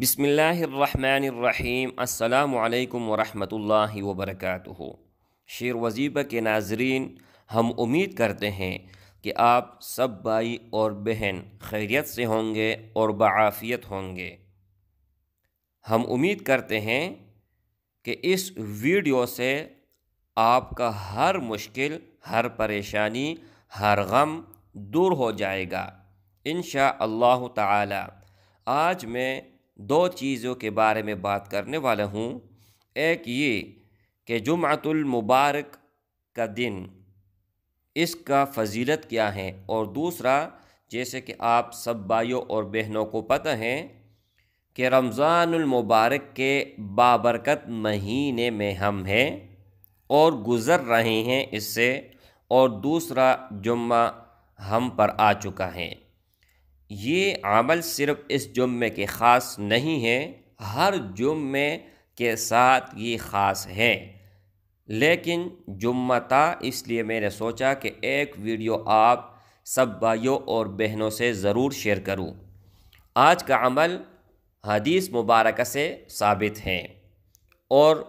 बिसमीम् अल्लाम वरहमल वबरक शेर वज़ीबा के नाजरीन हम उम्मीद करते हैं कि आप सब भाई और बहन खैरियत से होंगे और बाफ़ियत होंगे हम उम्मीद करते हैं कि इस वीडियो से आपका हर मुश्किल हर परेशानी हर गम दूर हो जाएगा इन अल्लाह ताला आज मैं दो चीज़ों के बारे में बात करने वाला हूँ एक ये कि मुबारक का दिन इसका फजीलत क्या है और दूसरा जैसे कि आप सब भाइयों और बहनों को पता है कि रमज़ानमबारक के बाबरकत महीने में हम हैं और गुज़र रहे हैं इससे और दूसरा जुम्मा हम पर आ चुका है ये अमल सिर्फ़ इस जुम्मे के ख़ास नहीं है हर जुम्मे के साथ ये ख़ास है लेकिन जुम्मा था इसलिए मैंने सोचा कि एक वीडियो आप सब भाइयों और बहनों से ज़रूर शेयर करूं। आज का अमल हदीस मुबारक से साबित है और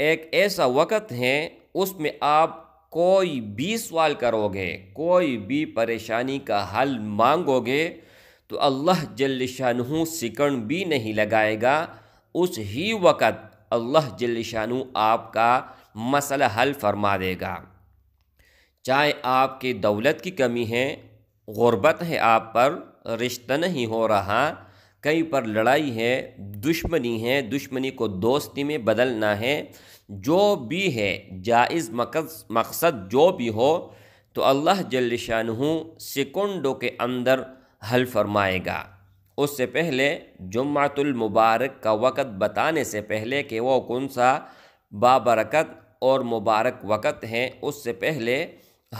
एक ऐसा वक़्त है उसमें आप कोई भी सवाल करोगे कोई भी परेशानी का हल मांगोगे तो अल्लाह जल शाहू सिकन भी नहीं लगाएगा उस ही वक़्त अल्लाह जल शाहू आपका मसला हल फरमा देगा चाहे आपके दौलत की कमी है गुरबत है आप पर रिश्ता नहीं हो रहा कहीं पर लड़ाई है दुश्मनी है दुश्मनी को दोस्ती में बदलना है जो भी है जायज़ मकद मकसद जो भी हो तो अल्लाह जल्ल शाह सेकंडों के अंदर हल फरमाएगा उससे पहले जुम्मातुलमुबारक का वक़्त बताने से पहले कि वो कौन सा बाबरकत और मुबारक वक़्त है उससे पहले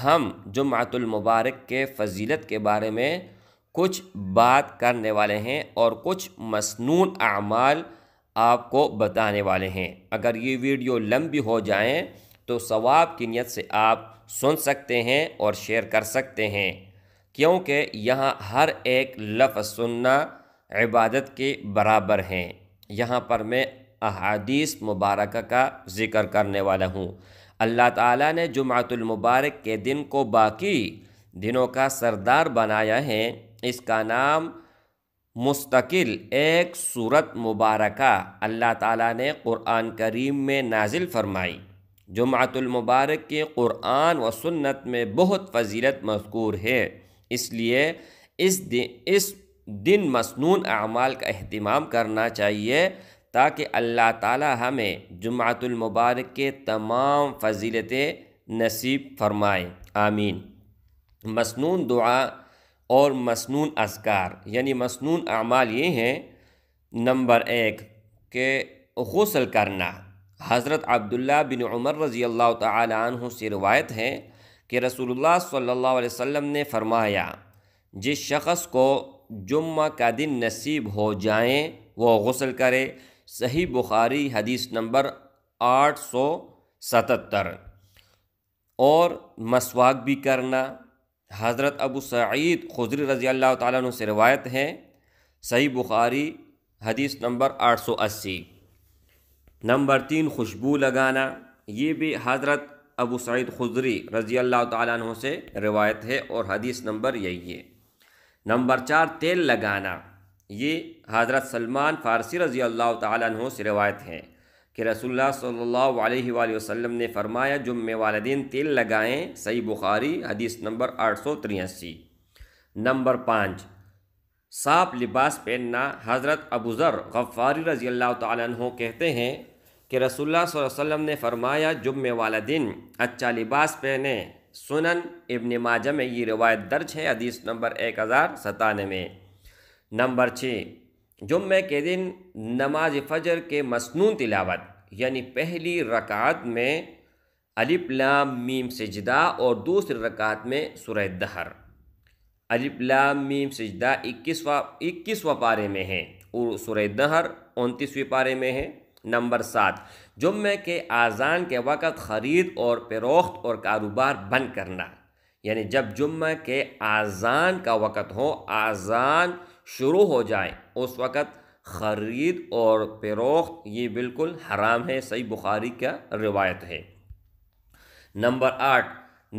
हम जुम्मातुलमुबारक के फजीलत के बारे में कुछ बात करने वाले हैं और कुछ मसनून अमाल आपको बताने वाले हैं अगर ये वीडियो लंबी हो जाए तो सवाब की नीयत से आप सुन सकते हैं और शेयर कर सकते हैं क्योंकि यहाँ हर एक लफ्ज़ सुनना इबादत के बराबर हैं यहाँ पर मैं अहादीस मुबारक का ज़िक्र करने वाला हूँ अल्लाह ताला ने जुमातुलमबारक के दिन को बाकी दिनों का सरदार बनाया है इसका नाम मुस्तकिल एक सूरत मुबारक अल्लाह ताला ने क़ुरान करीम में नाजिल फरमाई जुमातुलमबारक के क़ुरान व सुन्नत में बहुत फजीलत मजकूर है इसलिए इस दिन इस दिन मसनून अमाल का अहतमाम करना चाहिए ताकि अल्लाह ताला हमें जुमातुलमबारक के तमाम फजीलतें नसीब फरमाएँ आमीन मसनून दुआ और मसनून असकार यानी मसनून अमाल ये हैं नंबर एक के गसल करना हज़रत अब्दुल्ला बिन उमर रज़ी अल्लाह तहों से रवायत है कि रसूलुल्लाह सल्ला वसम ने फरमाया जिस शख्स को जुम्मा का दिन नसीब हो जाए वो गसल करे सही बुखारी हदीस नंबर आठ सौ सतर और मसवाक भी करना हज़रत अबू सईद खुजरी रज़ी अल्लाह तु से रवायत है सही बुखारी हदीस नंबर 880 नंबर तीन खुशबू लगाना ये भी हज़रत अबू सईद खुजरी रज़ी अल्लाह तु से रवायत है और हदीस नंबर यही है नंबर चार तेल लगाना ये हज़रत सलमान फ़ारसी रज़ी अल्लाह तु से रवायत है कि रसोल्ला सल्लल्लाहु अलैहि वसल्लम ने फरमाया जुम्मे वाले दिन तेल लगाएं सही बुखारी हदीस नंबर आठ सौ तिरासी नंबर पाँच साफ लिबास पहनना हज़रत अबूज़र गफ़ारी रज़ी अल्लाह तु कहते हैं कि रसोल्ला वसम ने फरमाया जुम्मे वाला दिन अच्छा लिबास पहने सुनन इबन माजा में ये रिवायत दर्ज है हदीस नंबर एक हज़ार सतानवे नंबर छः जुम्मे के दिन नमाज फ़जर के मसनून तिलावत यानी पहली रकात में अलिप्लाम मीम सजदा और दूसरी रकात में सुरह दहर अलिप्लाम मीम सजदा इक्कीसवा इक्कीसवा पारे में है और सुरह दहर उनतीसवीं पारे में है नंबर सात जुम्मे के आज़ान के वक़्त ख़रीद और फरोख्त और कारोबार बंद करना यानी जब जुम्मे के आज़ान का वक़्त हो आज़ान शुरू हो जाए उस वक़्त ख़रीद और फ़रोख्त ये बिल्कुल हराम है सही बुखारी का रिवायत है नंबर आठ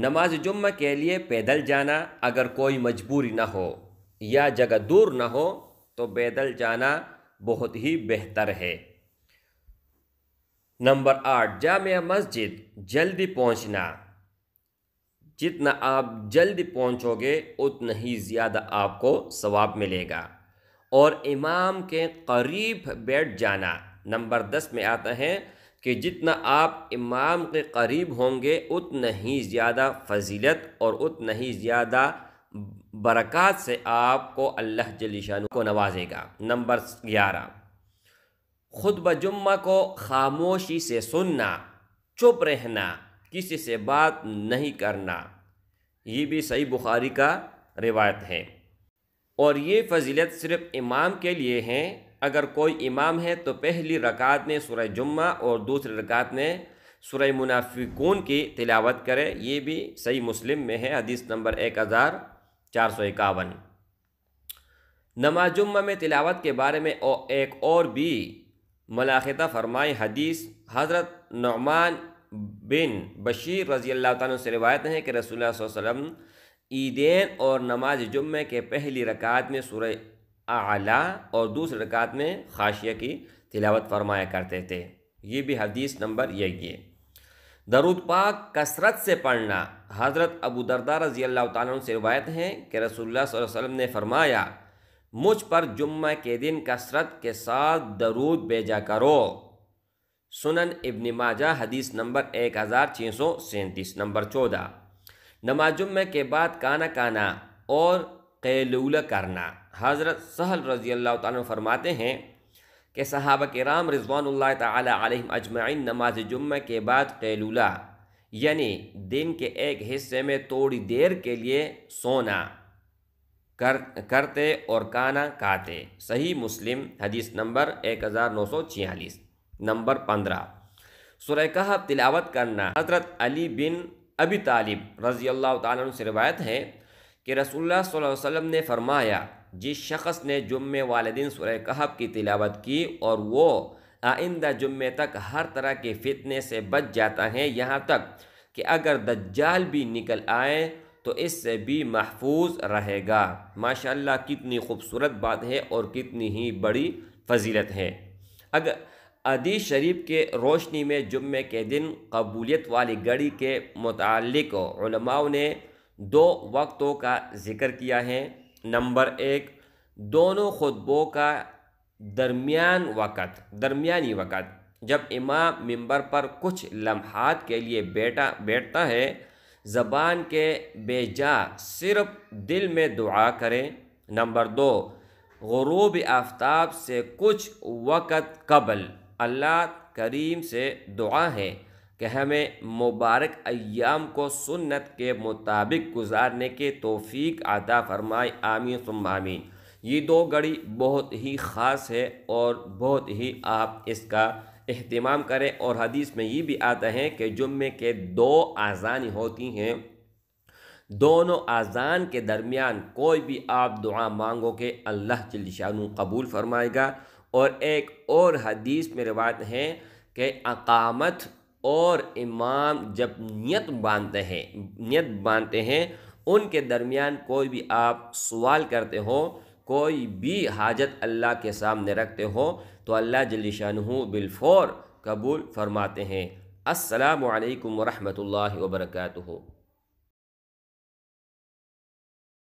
नमाज जुम्मे के लिए पैदल जाना अगर कोई मजबूरी ना हो या जगह दूर ना हो तो पैदल जाना बहुत ही बेहतर है नंबर आठ जाम मस्जिद जल्दी पहुंचना जितना आप जल्द पहुंचोगे उतना ही ज़्यादा आपको सवाब मिलेगा और इमाम के करीब बैठ जाना नंबर दस में आता है कि जितना आप इमाम के करीब होंगे उतना ही ज़्यादा फजीलत और उतना ही ज़्यादा बरक़ात से आपको अल्लाह जलीशान को नवाजेगा नंबर ग्यारह खुद जुम्मा को खामोशी से सुनना चुप रहना किसी से बात नहीं करना ये भी सही बुखारी का रिवायत है और ये फजीलत सिर्फ इमाम के लिए हैं अगर कोई इमाम है तो पहली रकात में सुरह जुम्मा और दूसरी रकात में सुरह मुनाफिकून की तिलावत करे ये भी सही मुस्लिम में है हदीस नंबर एक हज़ार चार सौ इक्यावन नमाज जुम्मा में तिलावत के बारे में एक और भी मलाखता फरमाए हदीस हज़रत नौमान बिन बशीर रजी अल्लाह तु से रवायत है कि रसूल वसम ईदेन और नमाज जुम्मे के पहली रकात में सूर्य आला और दूसरी रकात में खाशिया की तिलावत फरमाया करते थे ये भी हदीस नंबर यही है दरुद पाक कसरत से पढ़ना हज़रत अबू दरदा रजी अल्लाह तुम से रवायत है कि रसोल्ला वसम ने फरमाया मुझ पर जुम्मे के दिन कसरत के साथ दरूद भेजा करो सुनन इब्न माजा हदीस नंबर एक हज़ार छः सौ सैंतीस नंबर चौदह नमाज जुम्मे के बाद काना काना और कैलूल करना हज़रत सहल रजी अल्लाह तु फरमाते हैं कि सहाबा के राम रिजवान तम अजमाइन नमाज जुम्मे के बाद कैलूला यानी दिन के एक हिस्से में थोड़ी देर के लिए सोना कर करते और काना काते सही मुस्लिम हदीस नंबर एक हज़ार नौ सौ छियालीस नंबर पंद्रह सुरह तिलावत करना हज़रत अली बिन अबी तालिब रज़ी अल्लाह तुम से रवायत है कि रसोल्ला वसम ने फरमाया जिस शख्स ने जुम्मे वाले दिन सुरह कहब की तिलावत की और वो आइंदा जुम्मे तक हर तरह के फितने से बच जाता है यहाँ तक कि अगर दज्जाल भी निकल आए तो इससे भी महफूज रहेगा माशाल्लाह कितनी खूबसूरत बात है और कितनी ही बड़ी फजीलत है अगर अदी शरीफ के रोशनी में जुम्मे के दिन कबूलियत वाली घड़ी के मुतलक ने दो वक्तों का जिक्र किया है नंबर एक दोनों खुतबों का दरमियान वक़्त दरमियानी वक़्त जब इमाम मंबर पर कुछ लम्हात के लिए बैठा बैठता है ज़बान के बेजा सिर्फ दिल में दुआ करें नंबर दो गरूब आफ्ताब से कुछ वक़्त कबल अल्लाह करीम से दुआ है कि हमें मुबारक अयाम को सुन्नत के मुताबिक गुजारने के तोफ़ी अदा फ़रमाए आमीन तुम आमीन ये दो घड़ी बहुत ही ख़ास है और बहुत ही आप इसका अहतमाम करें और हदीस में ये भी आता है कि जुम्मे के दो आज़ानी होती हैं दोनों आज़ान के दरमियान कोई भी आप दुआ मांगो के अल्लाह जल्द कबूल फरमाएगा और एक और हदीस में रवायत है कि अकामत और इमाम जब नियत बांधते हैं नियत बांधते हैं उनके दरमियान कोई भी आप सवाल करते हो कोई भी हाजत अल्लाह के सामने रखते हो तो अल्लाह जलिशानहू बिलफौर कबूल फरमाते हैं असलकम वरहमल वर्का